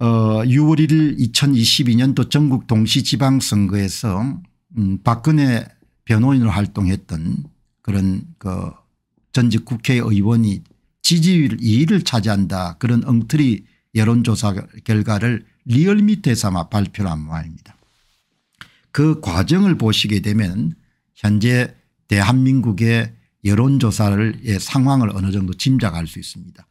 어 6월 1일 2022년도 전국 동시지방선거에서 음 박근혜 변호인으로 활동했던 그런 그 전직 국회의원이 지지율 2위를 차지한다 그런 엉터리 여론조사 결과를 리얼미터에 서아마 발표를 한 모양입니다. 그 과정을 보시게 되면 현재 대한민국의 여론조사를 상황을 어느 정도 짐작할 수 있습니다.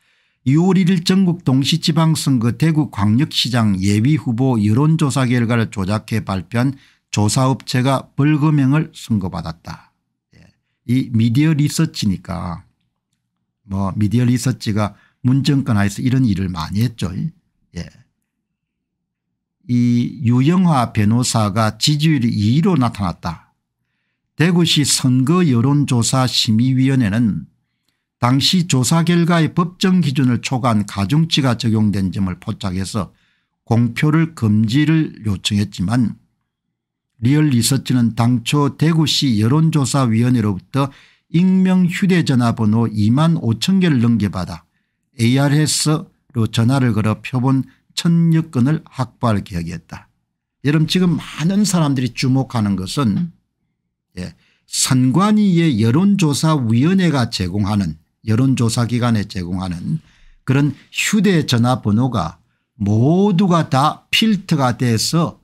6월 1일 전국 동시지방선거 대구광역시장 예비후보 여론조사 결과를 조작해 발표한 조사업체가 벌금형을 선고받았다. 예. 이 미디어 리서치니까 뭐 미디어 리서치가 문정권 하에서 이런 일을 많이 했죠. 예. 이 유영화 변호사가 지지율이 2위로 나타났다. 대구시 선거여론조사심의위원회는 당시 조사 결과의 법정 기준을 초과한 가중치가 적용된 점을 포착해서 공표를 금지를 요청했지만 리얼 리서치는 당초 대구시 여론조사위원회로부터 익명 휴대전화번호 2만 5천 개를 넘겨받아 ARS로 전화를 걸어 표본 천여 건을 확보할 계획이었다. 여러분 지금 많은 사람들이 주목하는 것은 예, 선관위의 여론조사위원회가 제공하는 여론조사기관에 제공하는 그런 휴대전화번호가 모두가 다 필터가 돼서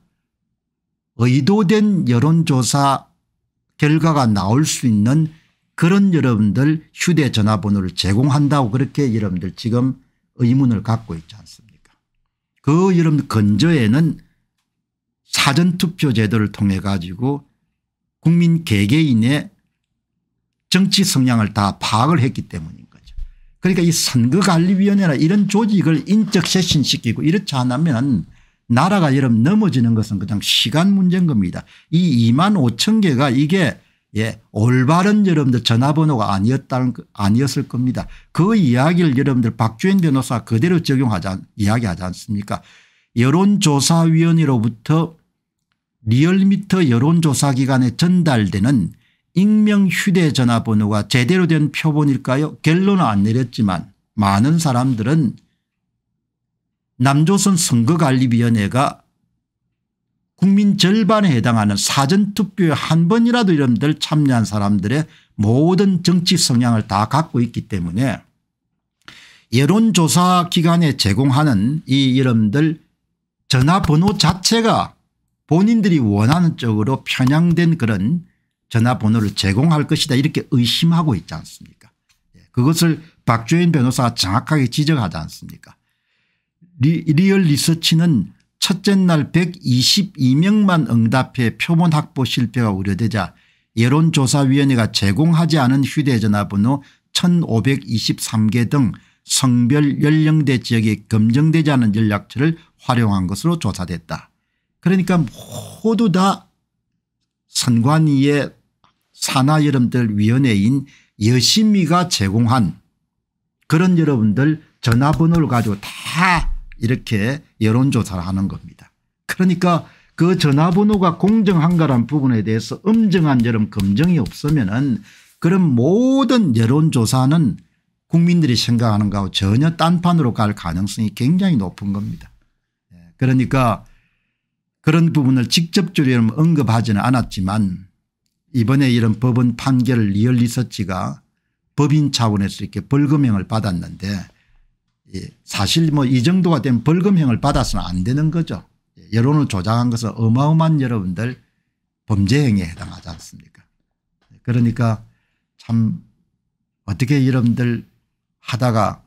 의도된 여론조사 결과가 나올 수 있는 그런 여러분들 휴대전화번호를 제공한다고 그렇게 여러분들 지금 의문을 갖고 있지 않습니까 그 여러분 근저에는 사전투표 제도를 통해 가지고 국민 개개인의 정치 성향을 다 파악을 했기 때문인 거죠. 그러니까 이 선거관리위원회나 이런 조직을 인적 쇄신시키고 이렇지 않으면 나라가 여러분 넘어지는 것은 그냥 시간 문제인 겁니다. 이 2만 5천 개가 이게 예, 올바른 여러분들 전화번호가 아니었다는, 아니었을 겁니다. 그 이야기를 여러분들 박주현 변호사 그대로 적용하자 이야기하지 않습니까? 여론조사위원회로부터 리얼미터 여론조사기관에 전달되는 익명 휴대전화번호가 제대로 된 표본일까요 결론은 안 내렸지만 많은 사람들은 남조선 선거관리위원회가 국민 절반에 해당하는 사전투표에 한 번이라도 이름들 참여한 사람들의 모든 정치 성향을 다 갖고 있기 때문에 여론조사 기관에 제공하는 이 이름들 전화번호 자체가 본인들이 원하는 쪽으로 편향된 그런 전화번호를 제공할 것이다 이렇게 의심하고 있지 않습니까 예, 그것을 박주인 변호사가 정확하게 지적하지 않습니까 리, 얼 리서치는 첫째 날 122명만 응답해 표본 확보 실패가 우려되자 여론조사위원회가 제공하지 않은 휴대전화번호 1523개 등 성별 연령대 지역에 검증되지 않은 연락처를 활용한 것으로 조사됐다. 그러니까 모두 다 선관위의 산하 여러분들 위원회인 여심이가 제공한 그런 여러분들 전화번호를 가지고 다 이렇게 여론조사를 하는 겁니다. 그러니까 그 전화번호가 공정한가란 부분에 대해서 엄정한 여름 검증이 없으면 은 그런 모든 여론조사는 국민들이 생각하는 거하고 전혀 딴판으로 갈 가능성이 굉장히 높은 겁니다. 예, 그러니까 그런 부분을 직접적으로 언급하지는 않았지만 이번에 이런 법원 판결을 리얼리서치가 법인 차원에서 이렇게 벌금형을 받았는데 예, 사실 뭐 이 정도가 된 벌금형을 받아서는 안 되는 거죠. 예, 여론을 조장한 것은 어마어마한 여러분들 범죄행위에 해당하지 않습니까 예, 그러니까 참 어떻게 여러분들 하다가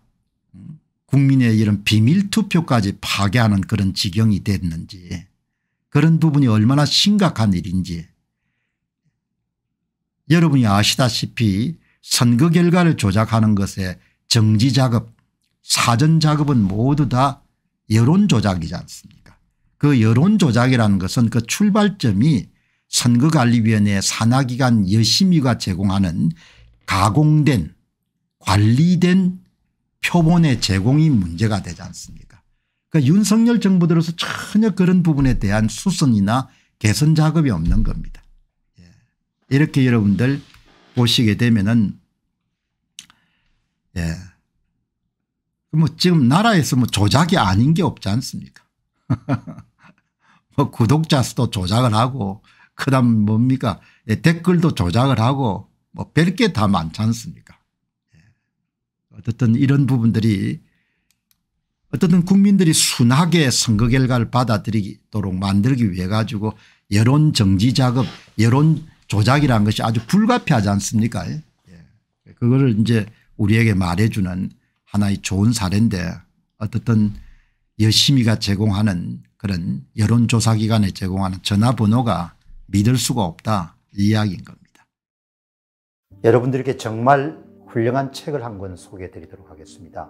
음, 국민의 이런 비밀투표까지 파괴하는 그런 지경이 됐는지 그런 부분이 얼마나 심각한 일인지 여러분이 아시다시피 선거 결과를 조작하는 것에 정지작업 사전작업은 모두 다 여론조작이지 않습니까 그 여론조작이라는 것은 그 출발점이 선거관리위원회 산하기관 여심위가 제공하는 가공된 관리된 표본의 제공이 문제가 되지 않습니까 그러니까 윤석열 정부 들어서 전혀 그런 부분에 대한 수선이나 개선 작업이 없는 겁니다. 예. 이렇게 여러분들 보시게 되면은 예. 뭐 지금 나라에서 뭐 조작이 아닌 게 없지 않습니까? 뭐 구독자 수도 조작을 하고 그다음 뭡니까 예, 댓글도 조작을 하고 뭐 별 게 다 많지 않습니까? 예. 어쨌든 이런 부분들이 어떻든 국민들이 순하게 선거 결과를 받아들이도록 만들기 위해 가지고 여론 정지 작업 여론 조작이라는 것이 아주 불가피하지 않습니까 예. 그거를 이제 우리에게 말해주는 하나의 좋은 사례인데 어떻든 여심히가 제공하는 그런 여론조사기관에 제공하는 전화번호가 믿을 수가 없다 이 이야기인 겁니다. 여러분들께 정말 훌륭한 책을 한 권 소개해 드리도록 하겠습니다.